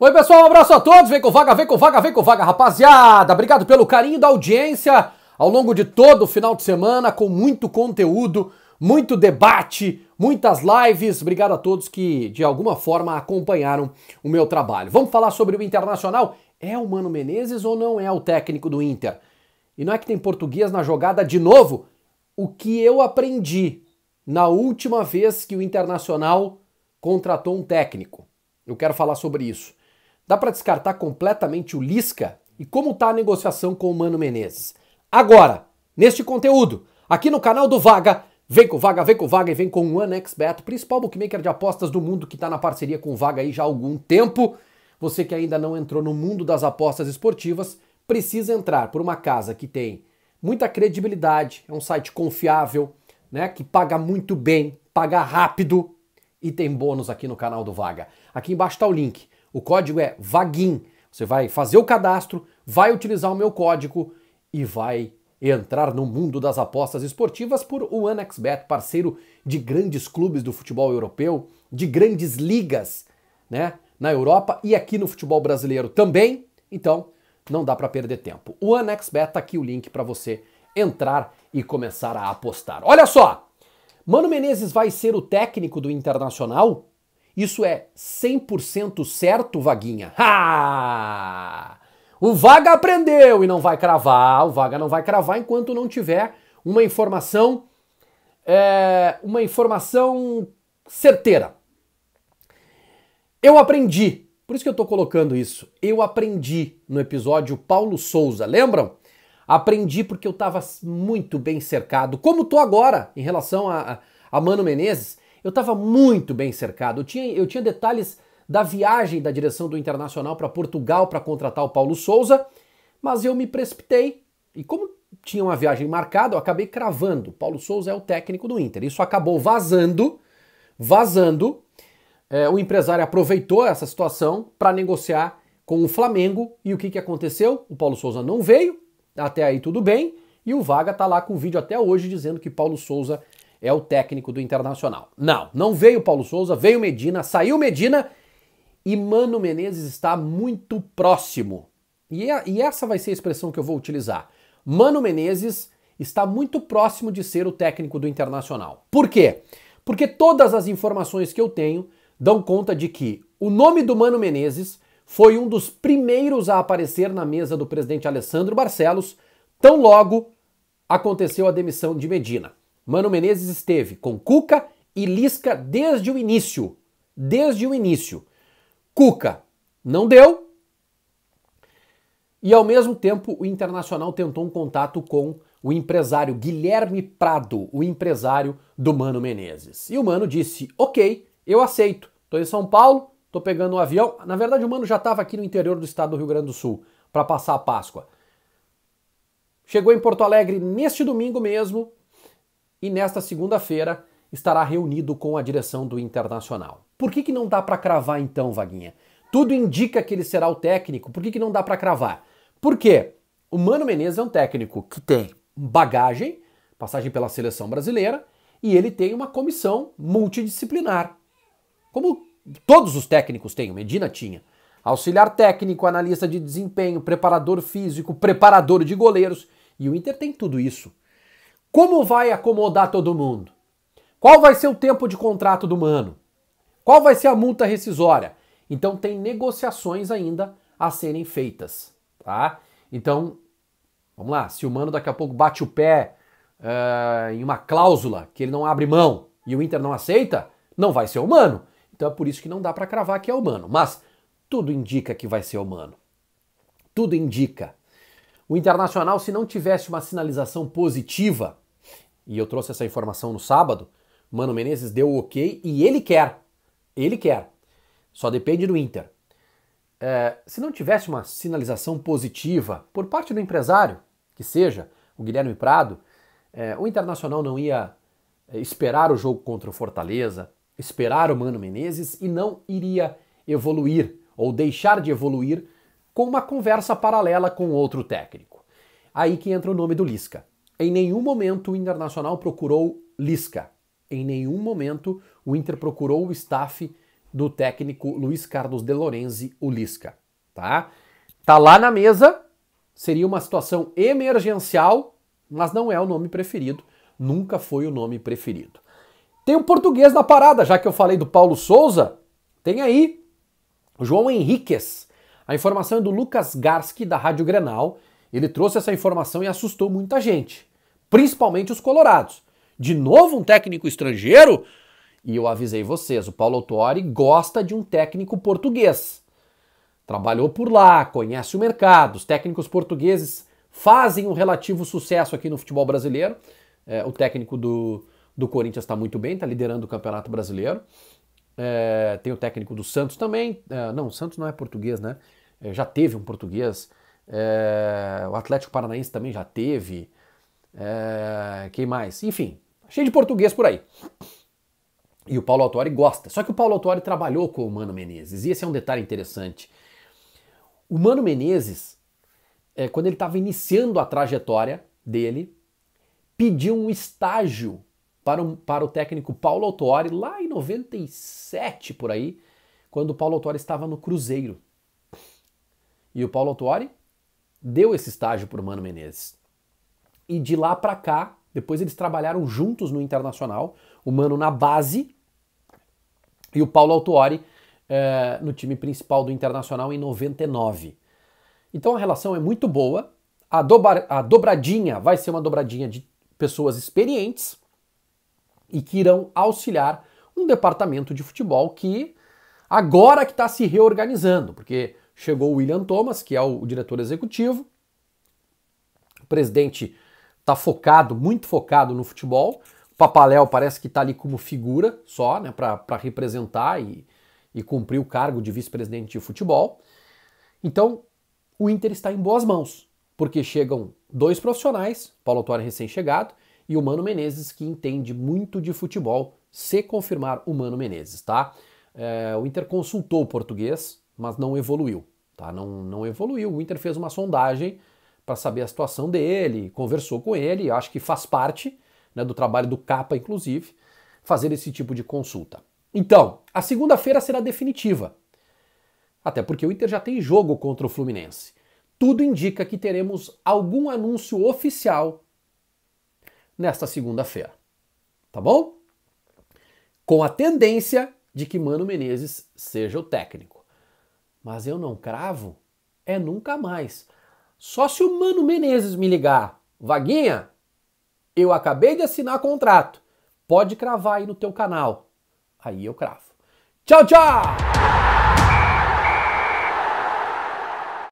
Oi, pessoal, um abraço a todos. Vem com vaga, vem com vaga, vem com vaga, rapaziada. Obrigado pelo carinho da audiência ao longo de todo o final de semana, com muito conteúdo, muito debate, muitas lives. Obrigado a todos que, de alguma forma, acompanharam o meu trabalho. Vamos falar sobre o Internacional? É o Mano Menezes ou não é o técnico do Inter? E não é que tem português na jogada de novo? O que eu aprendi na última vez que o Internacional contratou um técnico. Eu quero falar sobre isso. Dá para descartar completamente o Lisca? E como tá a negociação com o Mano Menezes? Agora, neste conteúdo, aqui no canal do Vaga, Vem com vaga, vem com vaga e vem com o Beto, principal bookmaker de apostas do mundo que está na parceria com vaga aí já há algum tempo. Você que ainda não entrou no mundo das apostas esportivas, precisa entrar por uma casa que tem muita credibilidade, é um site confiável, né, que paga muito bem, paga rápido e tem bônus aqui no canal do Vaga. Aqui embaixo está o link. O código é VAGIN. Você vai fazer o cadastro, vai utilizar o meu código e vai entrar no mundo das apostas esportivas por o OneXBet, parceiro de grandes clubes do futebol europeu, de grandes ligas, né, na Europa e aqui no futebol brasileiro também. Então, não dá para perder tempo. O OneXBet tá aqui o link para você entrar e começar a apostar. Olha só, Mano Menezes vai ser o técnico do Internacional isso é 100% certo, Vaguinha? Ha! O Vaga aprendeu e não vai cravar. O Vaga não vai cravar enquanto não tiver uma informação, é, uma informação certeira. Eu aprendi. Por isso que eu estou colocando isso. Eu aprendi no episódio Paulo Souza, lembram? Aprendi porque eu estava muito bem cercado, como estou agora em relação a, a Mano Menezes. Eu estava muito bem cercado, eu tinha, eu tinha detalhes da viagem da direção do Internacional para Portugal para contratar o Paulo Souza, mas eu me precipitei e como tinha uma viagem marcada, eu acabei cravando. Paulo Souza é o técnico do Inter. Isso acabou vazando, vazando. É, o empresário aproveitou essa situação para negociar com o Flamengo e o que, que aconteceu? O Paulo Souza não veio, até aí tudo bem, e o Vaga tá lá com o vídeo até hoje dizendo que Paulo Souza é o técnico do Internacional. Não, não veio Paulo Souza, veio Medina, saiu Medina e Mano Menezes está muito próximo. E, é, e essa vai ser a expressão que eu vou utilizar. Mano Menezes está muito próximo de ser o técnico do Internacional. Por quê? Porque todas as informações que eu tenho dão conta de que o nome do Mano Menezes foi um dos primeiros a aparecer na mesa do presidente Alessandro Barcelos, tão logo aconteceu a demissão de Medina. Mano Menezes esteve com Cuca e Lisca desde o início. Desde o início. Cuca não deu. E ao mesmo tempo, o Internacional tentou um contato com o empresário Guilherme Prado, o empresário do Mano Menezes. E o Mano disse: Ok, eu aceito. Estou em São Paulo, estou pegando um avião. Na verdade, o Mano já estava aqui no interior do estado do Rio Grande do Sul para passar a Páscoa. Chegou em Porto Alegre neste domingo mesmo, e nesta segunda-feira estará reunido com a direção do Internacional. Por que, que não dá para cravar então, Vaguinha? Tudo indica que ele será o técnico. Por que, que não dá para cravar? Porque o Mano Menezes é um técnico que tem bagagem, passagem pela seleção brasileira, e ele tem uma comissão multidisciplinar. Como todos os técnicos têm, o Medina tinha. Auxiliar técnico, analista de desempenho, preparador físico, preparador de goleiros. E o Inter tem tudo isso. Como vai acomodar todo mundo? Qual vai ser o tempo de contrato do mano? Qual vai ser a multa rescisória? Então tem negociações ainda a serem feitas, tá? Então, vamos lá, se o mano daqui a pouco bate o pé uh, em uma cláusula que ele não abre mão e o Inter não aceita, não vai ser humano. Então é por isso que não dá para cravar que é humano, mas tudo indica que vai ser humano. Tudo indica. O Internacional, se não tivesse uma sinalização positiva, e eu trouxe essa informação no sábado, Mano Menezes deu o ok e ele quer. Ele quer. Só depende do Inter. É, se não tivesse uma sinalização positiva por parte do empresário, que seja o Guilherme Prado, é, o Internacional não ia esperar o jogo contra o Fortaleza, esperar o Mano Menezes e não iria evoluir ou deixar de evoluir com uma conversa paralela com outro técnico. Aí que entra o nome do Lisca. Em nenhum momento o Internacional procurou Lisca. Em nenhum momento o Inter procurou o staff do técnico Luiz Carlos De Lorenzi, o Lisca. Tá? Tá lá na mesa, seria uma situação emergencial, mas não é o nome preferido. Nunca foi o nome preferido. Tem um português na parada, já que eu falei do Paulo Souza. Tem aí João Henriquez, a informação é do Lucas Garski, da Rádio Grenal. Ele trouxe essa informação e assustou muita gente, principalmente os colorados. De novo um técnico estrangeiro? E eu avisei vocês, o Paulo Autori gosta de um técnico português. Trabalhou por lá, conhece o mercado. Os técnicos portugueses fazem um relativo sucesso aqui no futebol brasileiro. É, o técnico do, do Corinthians está muito bem, está liderando o Campeonato Brasileiro. É, tem o técnico do Santos também. É, não, o Santos não é português, né? É, já teve um português. o Atlético Paranaense também já teve. quem mais? Enfim, cheio de português por aí. E o Paulo Autori gosta. Só que o Paulo Autori trabalhou com o Mano Menezes. E esse é um detalhe interessante. O Mano Menezes, quando ele estava iniciando a trajetória dele, pediu um estágio para o, para o técnico Paulo Autori lá em 97 por aí, quando o Paulo Autori estava no Cruzeiro. E o Paulo Autori deu esse estágio para o Mano Menezes. E de lá para cá, depois eles trabalharam juntos no Internacional, o Mano na base e o Paulo Autuori eh, no time principal do Internacional em 99. Então a relação é muito boa. A, dobra, a dobradinha vai ser uma dobradinha de pessoas experientes e que irão auxiliar um departamento de futebol que agora que está se reorganizando, porque chegou o William Thomas, que é o diretor executivo, o presidente está focado, muito focado no futebol, o Papaléu parece que está ali como figura só, né, para representar e, e cumprir o cargo de vice-presidente de futebol. Então, o Inter está em boas mãos, porque chegam dois profissionais, Paulo Autori recém-chegado, e o Mano Menezes, que entende muito de futebol, se confirmar o Mano Menezes, tá? É, o Inter consultou o português, mas não evoluiu, tá? Não, não evoluiu. O Inter fez uma sondagem para saber a situação dele, conversou com ele, acho que faz parte né, do trabalho do Capa, inclusive, fazer esse tipo de consulta. Então, a segunda-feira será definitiva, até porque o Inter já tem jogo contra o Fluminense. Tudo indica que teremos algum anúncio oficial nesta segunda-feira. Tá bom? Com a tendência de que Mano Menezes seja o técnico. Mas eu não cravo, é nunca mais. Só se o Mano Menezes me ligar, Vaguinha, eu acabei de assinar contrato. Pode cravar aí no teu canal. Aí eu cravo. Tchau, tchau!